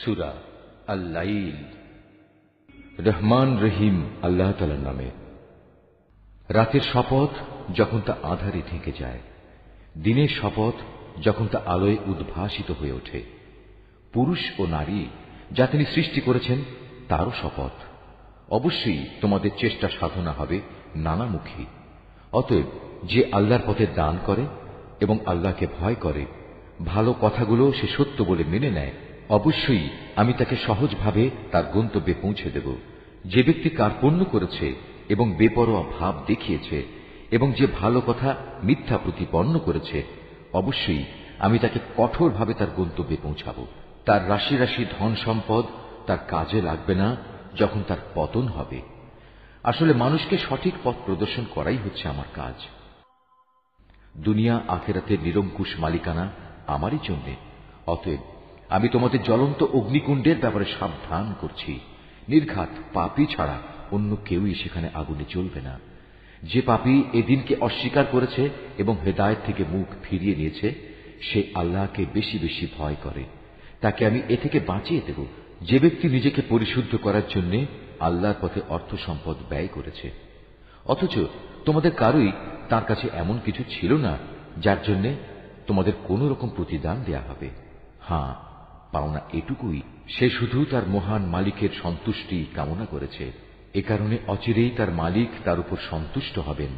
সুরা আল্লাইল রহমান রহিম আল্লাহ তালার নামে রাতের শপথ যখন তা আধারে থেকে যায় দিনের শপথ যখন তা আলোয় উদ্ভাসিত হয়ে ওঠে পুরুষ ও নারী যা তিনি সৃষ্টি করেছেন তারও শপথ অবশ্যই তোমাদের চেষ্টা সাধনা হবে নানামুখী অতএব যে আল্লাহর পথে দান করে এবং আল্লাহকে ভয় করে ভালো কথাগুলো সে সত্য বলে মেনে নেয় অবশ্যই আমি তাকে সহজভাবে তার গন্তব্যে পৌঁছে দেব যে ব্যক্তি কার্পণ্য করেছে এবং বেপরোয়া ভাব দেখিয়েছে এবং যে ভালো কথা মিথ্যা প্রতিপন্ন করেছে অবশ্যই আমি তাকে কঠোরভাবে তার গন্তব্যে পৌঁছাব তার রাশি রাশি ধন সম্পদ তার কাজে লাগবে না যখন তার পতন হবে আসলে মানুষকে সঠিক পথ প্রদর্শন করাই হচ্ছে আমার কাজ দুনিয়া আখেরাতে নিরঙ্কুশ মালিকানা আমারই জন্যে অতএব আমি তোমাদের জ্বলন্ত অগ্নিকুণ্ডের ব্যাপারে সাবধান করছি নির্ঘাত পাপি ছাড়া অন্য কেউই সেখানে আগুনে চলবে না যে পাপি এদিনকে অস্বীকার করেছে এবং হেদায়ত থেকে মুখ ফিরিয়ে নিয়েছে সে আল্লাহকে বেশি বেশি ভয় করে তাকে আমি এ থেকে বাঁচিয়ে দেব যে ব্যক্তি নিজেকে পরিশুদ্ধ করার জন্য আল্লাহর পথে অর্থ সম্পদ ব্যয় করেছে অথচ তোমাদের কারুই তার কাছে এমন কিছু ছিল না যার জন্যে তোমাদের কোনো রকম প্রতিদান দেয়া হবে হ্যাঁ পাওনা এটুকুই সে শুধু তার মহান মালিকের সন্তুষ্টি কামনা করেছে এ কারণে অচিরেই তার মালিক তার উপর সন্তুষ্ট হবেন